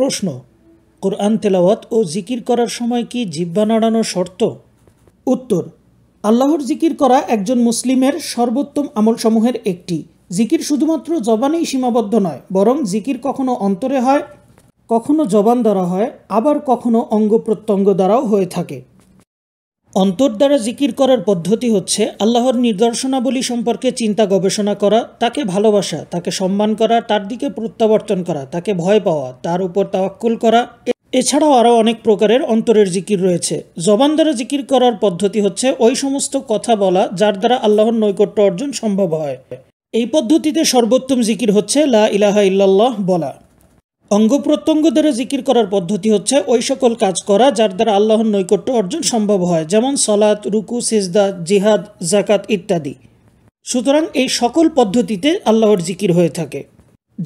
প্রশ্ন কোরআন তেলাওয়াত ও জিকির করার সময় কি জিব্বা নাড়ানোর শর্ত উত্তর আল্লাহর জিকির করা একজন মুসলিমের সর্বোত্তম আমলসমূহের একটি জিকির শুধুমাত্র জবানেই সীমাবদ্ধ নয় বরং জিকির কখনো অন্তরে হয় কখনো জবান দ্বারা হয় আবার কখনো অঙ্গ প্রত্যঙ্গ দ্বারাও হয়ে থাকে অন্তর দ্বারা জিকির করার পদ্ধতি হচ্ছে আল্লাহর নিদর্শনাবলী সম্পর্কে চিন্তা গবেষণা করা তাকে ভালোবাসা তাকে সম্মান করা তার দিকে প্রত্যাবর্তন করা তাকে ভয় পাওয়া তার উপর তাওয়াক্কুল করা এছাড়াও আরও অনেক প্রকারের অন্তরের জিকির রয়েছে জবান দ্বারা জিকির করার পদ্ধতি হচ্ছে ওই সমস্ত কথা বলা যার দ্বারা আল্লাহর নৈকট্য অর্জন সম্ভব হয় এই পদ্ধতিতে সর্বোত্তম জিকির হচ্ছে লা ইলাহা ইল্লাল্লাহ বলা অঙ্গ প্রত্যঙ্গ দ্বারা জিকির করার পদ্ধতি হচ্ছে ওই সকল কাজ করা যার দ্বারা আল্লাহর নৈকট্য অর্জন সম্ভব হয় যেমন সলাত রুকু সিজদা জিহাদ জাকাত ইত্যাদি সুতরাং এই সকল পদ্ধতিতে আল্লাহর জিকির হয়ে থাকে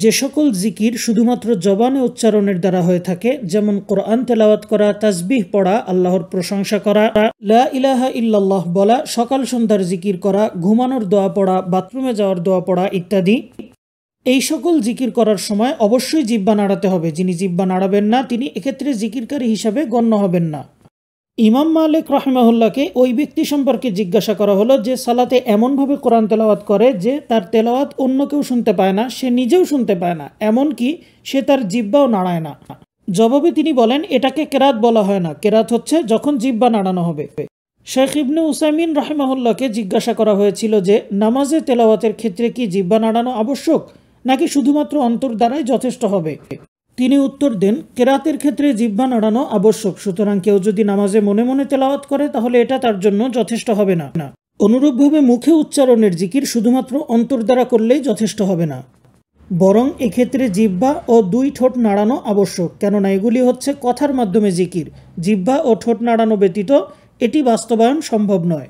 যে সকল জিকির শুধুমাত্র জবানে উচ্চারণের দ্বারা হয়ে থাকে যেমন কোরআন তেলাওয়াত করা তাজবিহ পড়া আল্লাহর প্রশংসা করা লা ইলাহা ইল্লাল্লাহ বলা সকাল সন্ধ্যার জিকির করা ঘুমানোর দোয়া পড়া বাথরুমে যাওয়ার দোয়া পড়া ইত্যাদি এই সকল জিকির করার সময় অবশ্যই জিব্বা নাড়াতে হবে যিনি জিব্বা নাড়াবেন না তিনি এক্ষেত্রে জিকিরকারী হিসাবে গণ্য হবেন না ইমাম মালিক রহমাহুল্লাহকে ওই ব্যক্তি সম্পর্কে জিজ্ঞাসা করা হলো যে সালাতে এমনভাবে কোরআন তেলাওয়াত করে যে তার তেলাওয়াত অন্য কেউ শুনতে পায় না সে নিজেও শুনতে পায় না এমনকি সে তার জিব্বাও নাড়ায় না জবাবে তিনি বলেন এটাকে কেরাত বলা হয় না কেরাত হচ্ছে যখন জিব্বা নাড়ানো হবে শেখ ইবনে উসাইমিন রাহেমাহুল্লাহকে জিজ্ঞাসা করা হয়েছিল যে নামাজে তেলাওয়াতের ক্ষেত্রে কি জিব্বা নাড়ানো আবশ্যক নাকি শুধুমাত্র অন্তর দ্বারাই যথেষ্ট হবে তিনি উত্তর দেন কেরাতের ক্ষেত্রে জিব্বা নাড়ানো আবশ্যক সুতরাং কেউ যদি নামাজে মনে মনে তেলাওয়াত করে তাহলে এটা তার জন্য যথেষ্ট হবে না অনুরূপভাবে মুখে উচ্চারণের জিকির শুধুমাত্র অন্তর দ্বারা করলেই যথেষ্ট হবে না বরং এক্ষেত্রে জিব্বা ও দুই ঠোঁট নাড়ানো আবশ্যক কেননা এগুলি হচ্ছে কথার মাধ্যমে জিকির জিব্বা ও ঠোঁট নাড়ানো ব্যতীত এটি বাস্তবায়ন সম্ভব নয়